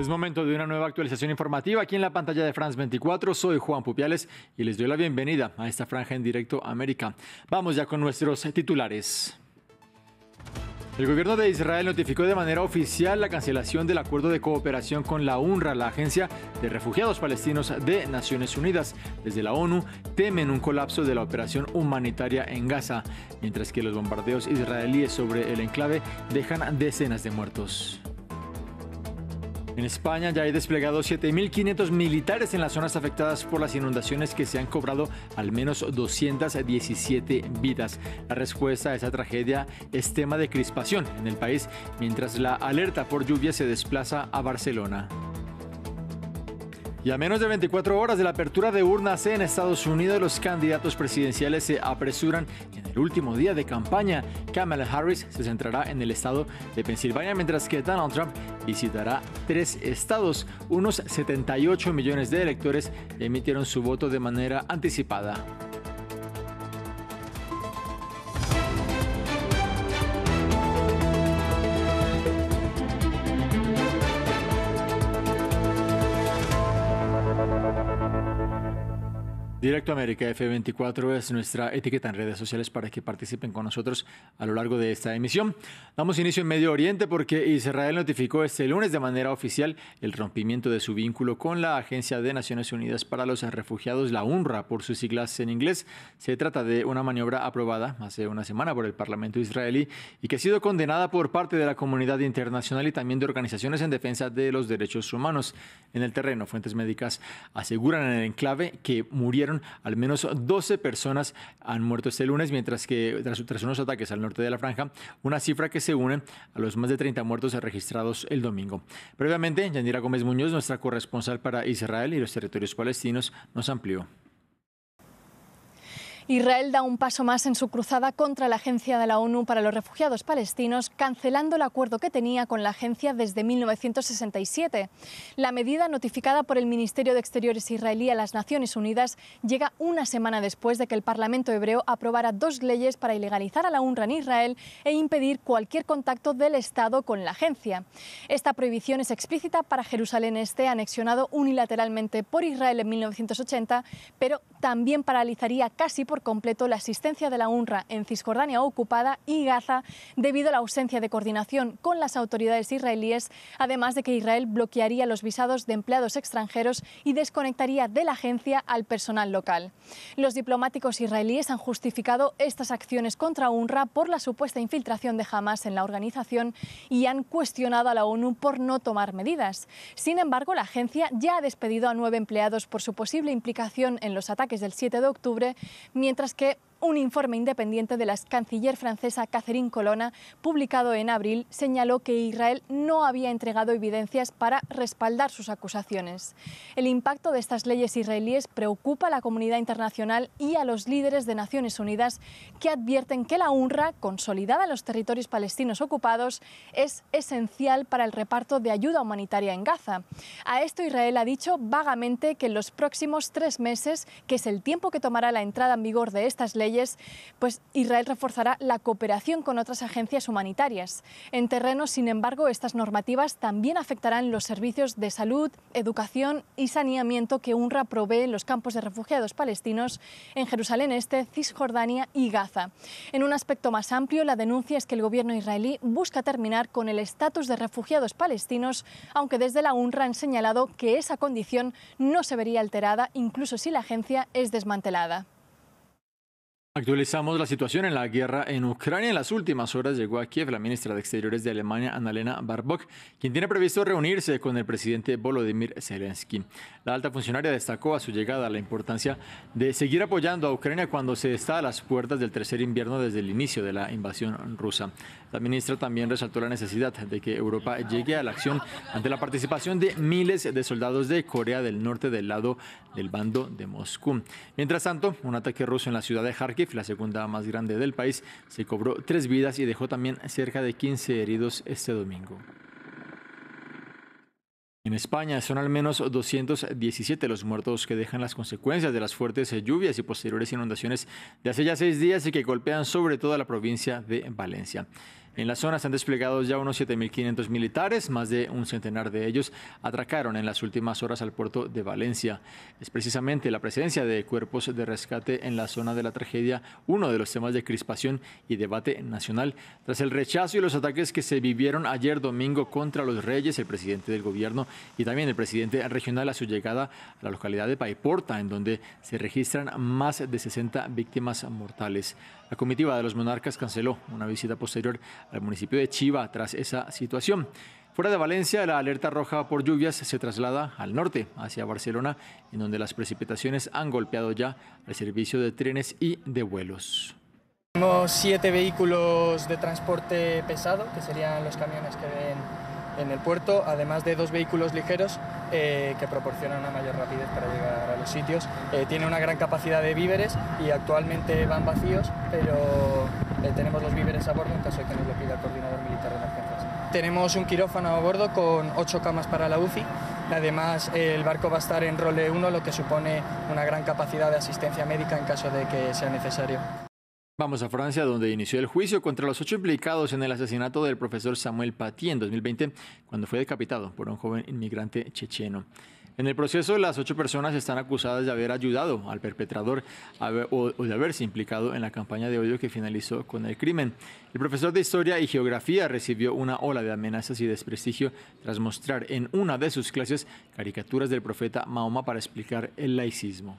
Es momento de una nueva actualización informativa aquí en la pantalla de France 24. Soy Juan Pupiales y les doy la bienvenida a esta franja en directo América. Vamos ya con nuestros titulares. El gobierno de Israel notificó de manera oficial la cancelación del acuerdo de cooperación con la UNRWA, la Agencia de Refugiados Palestinos de Naciones Unidas. Desde la ONU temen un colapso de la operación humanitaria en Gaza, mientras que los bombardeos israelíes sobre el enclave dejan decenas de muertos. En España ya hay desplegados 7.500 militares en las zonas afectadas por las inundaciones que se han cobrado al menos 217 vidas. La respuesta a esa tragedia es tema de crispación en el país, mientras la alerta por lluvia se desplaza a Barcelona. Y a menos de 24 horas de la apertura de urnas en Estados Unidos, los candidatos presidenciales se apresuran en el último día de campaña. Kamala Harris se centrará en el estado de Pensilvania, mientras que Donald Trump visitará tres estados. Unos 78 millones de electores emitieron su voto de manera anticipada. Directo América F24 es nuestra etiqueta en redes sociales para que participen con nosotros a lo largo de esta emisión. Damos inicio en Medio Oriente porque Israel notificó este lunes de manera oficial el rompimiento de su vínculo con la Agencia de Naciones Unidas para los Refugiados, la UNRWA, por sus siglas en inglés. Se trata de una maniobra aprobada hace una semana por el Parlamento israelí y que ha sido condenada por parte de la comunidad internacional y también de organizaciones en defensa de los derechos humanos. En el terreno, fuentes médicas aseguran en el enclave que murieron al menos 12 personas han muerto este lunes, mientras que tras, tras unos ataques al norte de la franja, una cifra que se une a los más de 30 muertos registrados el domingo. Previamente, Yandira Gómez Muñoz, nuestra corresponsal para Israel y los territorios palestinos, nos amplió. Israel da un paso más en su cruzada contra la Agencia de la ONU para los Refugiados Palestinos, cancelando el acuerdo que tenía con la agencia desde 1967. La medida, notificada por el Ministerio de Exteriores israelí a las Naciones Unidas, llega una semana después de que el Parlamento hebreo aprobara dos leyes para ilegalizar a la UNRWA en Israel e impedir cualquier contacto del Estado con la agencia. Esta prohibición es explícita para Jerusalén Este, anexionado unilateralmente por Israel en 1980, pero también paralizaría casi por completo la asistencia de la UNRWA en Cisjordania ocupada y Gaza debido a la ausencia de coordinación con las autoridades israelíes, además de que Israel bloquearía los visados de empleados extranjeros y desconectaría de la agencia al personal local. Los diplomáticos israelíes han justificado estas acciones contra UNRWA por la supuesta infiltración de Hamas en la organización y han cuestionado a la ONU por no tomar medidas. Sin embargo, la agencia ya ha despedido a nueve empleados por su posible implicación en los ataques del 7 de octubre, mientras que un informe independiente de la canciller francesa Catherine Colonna, publicado en abril, señaló que Israel no había entregado evidencias para respaldar sus acusaciones. El impacto de estas leyes israelíes preocupa a la comunidad internacional y a los líderes de Naciones Unidas que advierten que la UNRWA, consolidada en los territorios palestinos ocupados, es esencial para el reparto de ayuda humanitaria en Gaza. A esto Israel ha dicho vagamente que en los próximos tres meses, que es el tiempo que tomará la entrada en vigor de estas leyes, pues Israel reforzará la cooperación con otras agencias humanitarias. En terreno, sin embargo, estas normativas también afectarán los servicios de salud, educación y saneamiento que UNRWA provee en los campos de refugiados palestinos en Jerusalén Este, Cisjordania y Gaza. En un aspecto más amplio, la denuncia es que el gobierno israelí busca terminar con el estatus de refugiados palestinos, aunque desde la UNRWA han señalado que esa condición no se vería alterada incluso si la agencia es desmantelada. Actualizamos la situación en la guerra en Ucrania. En las últimas horas llegó a Kiev la ministra de Exteriores de Alemania, Annalena Barbock, quien tiene previsto reunirse con el presidente Volodymyr Zelensky. La alta funcionaria destacó a su llegada la importancia de seguir apoyando a Ucrania cuando se está a las puertas del tercer invierno desde el inicio de la invasión rusa. La ministra también resaltó la necesidad de que Europa llegue a la acción ante la participación de miles de soldados de Corea del Norte del lado del bando de Moscú. Mientras tanto, un ataque ruso en la ciudad de Kharkiv la segunda más grande del país, se cobró tres vidas y dejó también cerca de 15 heridos este domingo. En España son al menos 217 los muertos que dejan las consecuencias de las fuertes lluvias y posteriores inundaciones de hace ya seis días y que golpean sobre toda la provincia de Valencia. En la zona han desplegados ya unos 7.500 militares, más de un centenar de ellos atracaron en las últimas horas al puerto de Valencia. Es precisamente la presencia de cuerpos de rescate en la zona de la tragedia uno de los temas de crispación y debate nacional. Tras el rechazo y los ataques que se vivieron ayer domingo contra los Reyes, el presidente del gobierno y también el presidente regional a su llegada a la localidad de Paiporta, en donde se registran más de 60 víctimas mortales. La comitiva de los monarcas canceló una visita posterior al municipio de Chiva tras esa situación. Fuera de Valencia, la alerta roja por lluvias se traslada al norte, hacia Barcelona, en donde las precipitaciones han golpeado ya el servicio de trenes y de vuelos. Tenemos siete vehículos de transporte pesado, que serían los camiones que ven en el puerto, además de dos vehículos ligeros eh, que proporciona una mayor rapidez para llegar a los sitios. Eh, tiene una gran capacidad de víveres y actualmente van vacíos, pero eh, tenemos los víveres a bordo en caso de que nos lo pida el coordinador militar de emergencias. Tenemos un quirófano a bordo con ocho camas para la UCI. Además, el barco va a estar en role 1, lo que supone una gran capacidad de asistencia médica en caso de que sea necesario. Vamos a Francia, donde inició el juicio contra los ocho implicados en el asesinato del profesor Samuel Paty en 2020, cuando fue decapitado por un joven inmigrante checheno. En el proceso, las ocho personas están acusadas de haber ayudado al perpetrador o de haberse implicado en la campaña de odio que finalizó con el crimen. El profesor de Historia y Geografía recibió una ola de amenazas y desprestigio tras mostrar en una de sus clases caricaturas del profeta Mahoma para explicar el laicismo.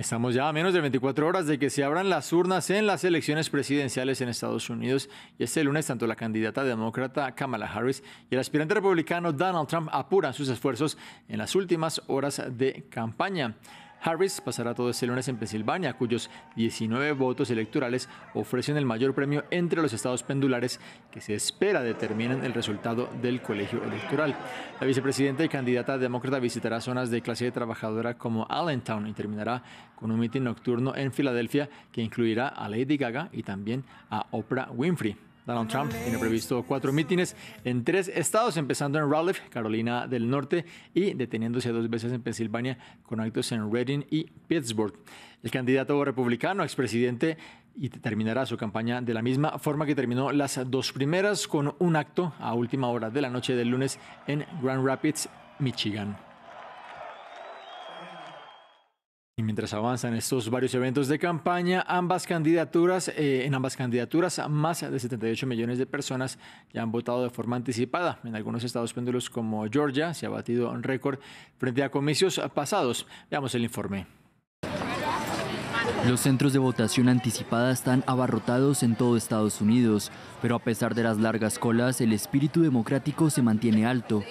Estamos ya a menos de 24 horas de que se abran las urnas en las elecciones presidenciales en Estados Unidos y este lunes tanto la candidata demócrata Kamala Harris y el aspirante republicano Donald Trump apuran sus esfuerzos en las últimas horas de campaña. Harris pasará todo este lunes en Pensilvania, cuyos 19 votos electorales ofrecen el mayor premio entre los estados pendulares que se espera determinen el resultado del colegio electoral. La vicepresidenta y candidata demócrata visitará zonas de clase trabajadora como Allentown y terminará con un mitin nocturno en Filadelfia que incluirá a Lady Gaga y también a Oprah Winfrey. Donald Trump tiene previsto cuatro mítines en tres estados, empezando en Raleigh, Carolina del Norte, y deteniéndose dos veces en Pensilvania con actos en Reading y Pittsburgh. El candidato republicano, expresidente, y terminará su campaña de la misma forma que terminó las dos primeras con un acto a última hora de la noche del lunes en Grand Rapids, Michigan. Y mientras avanzan estos varios eventos de campaña, ambas candidaturas, eh, en ambas candidaturas, más de 78 millones de personas ya han votado de forma anticipada. En algunos estados péndulos como Georgia se ha batido un récord frente a comicios pasados. Veamos el informe. Los centros de votación anticipada están abarrotados en todo Estados Unidos, pero a pesar de las largas colas, el espíritu democrático se mantiene alto.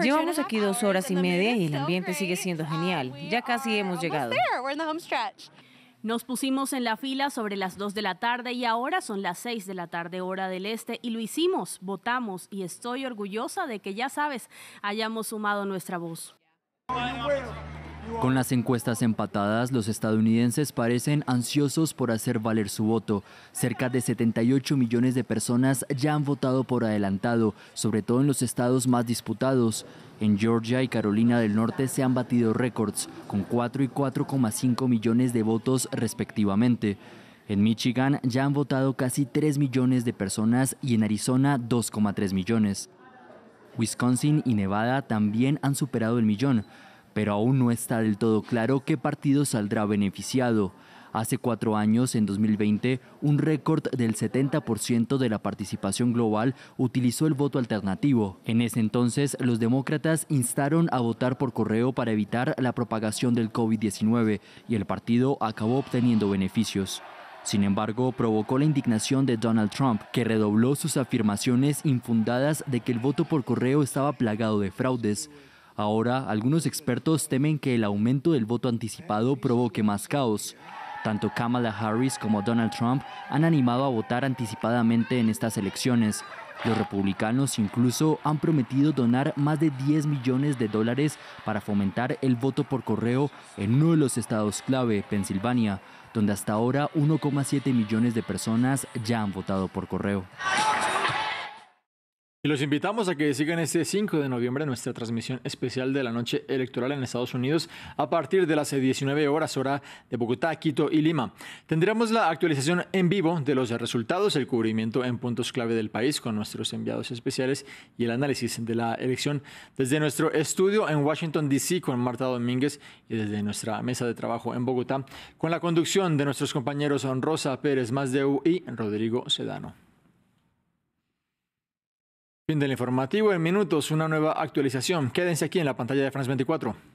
Llevamos aquí dos horas y media y el ambiente sigue siendo genial. Ya casi hemos llegado. Nos pusimos en la fila sobre las dos de la tarde y ahora son las seis de la tarde hora del este y lo hicimos, votamos y estoy orgullosa de que ya sabes, hayamos sumado nuestra voz. Con las encuestas empatadas, los estadounidenses parecen ansiosos por hacer valer su voto. Cerca de 78 millones de personas ya han votado por adelantado, sobre todo en los estados más disputados. En Georgia y Carolina del Norte se han batido récords, con 4 y 4,5 millones de votos respectivamente. En Michigan ya han votado casi 3 millones de personas y en Arizona 2,3 millones. Wisconsin y Nevada también han superado el millón pero aún no está del todo claro qué partido saldrá beneficiado. Hace cuatro años, en 2020, un récord del 70% de la participación global utilizó el voto alternativo. En ese entonces, los demócratas instaron a votar por correo para evitar la propagación del COVID-19 y el partido acabó obteniendo beneficios. Sin embargo, provocó la indignación de Donald Trump, que redobló sus afirmaciones infundadas de que el voto por correo estaba plagado de fraudes. Ahora, algunos expertos temen que el aumento del voto anticipado provoque más caos. Tanto Kamala Harris como Donald Trump han animado a votar anticipadamente en estas elecciones. Los republicanos incluso han prometido donar más de 10 millones de dólares para fomentar el voto por correo en uno de los estados clave, Pensilvania, donde hasta ahora 1,7 millones de personas ya han votado por correo. Y los invitamos a que sigan este 5 de noviembre nuestra transmisión especial de la noche electoral en Estados Unidos a partir de las 19 eh, horas hora de Bogotá, Quito y Lima. Tendremos la actualización en vivo de los resultados, el cubrimiento en puntos clave del país con nuestros enviados especiales y el análisis de la elección desde nuestro estudio en Washington, D.C. con Marta Domínguez y desde nuestra mesa de trabajo en Bogotá con la conducción de nuestros compañeros Rosa Pérez Mazdeu y Rodrigo Sedano. Fin del informativo. En minutos, una nueva actualización. Quédense aquí en la pantalla de France 24.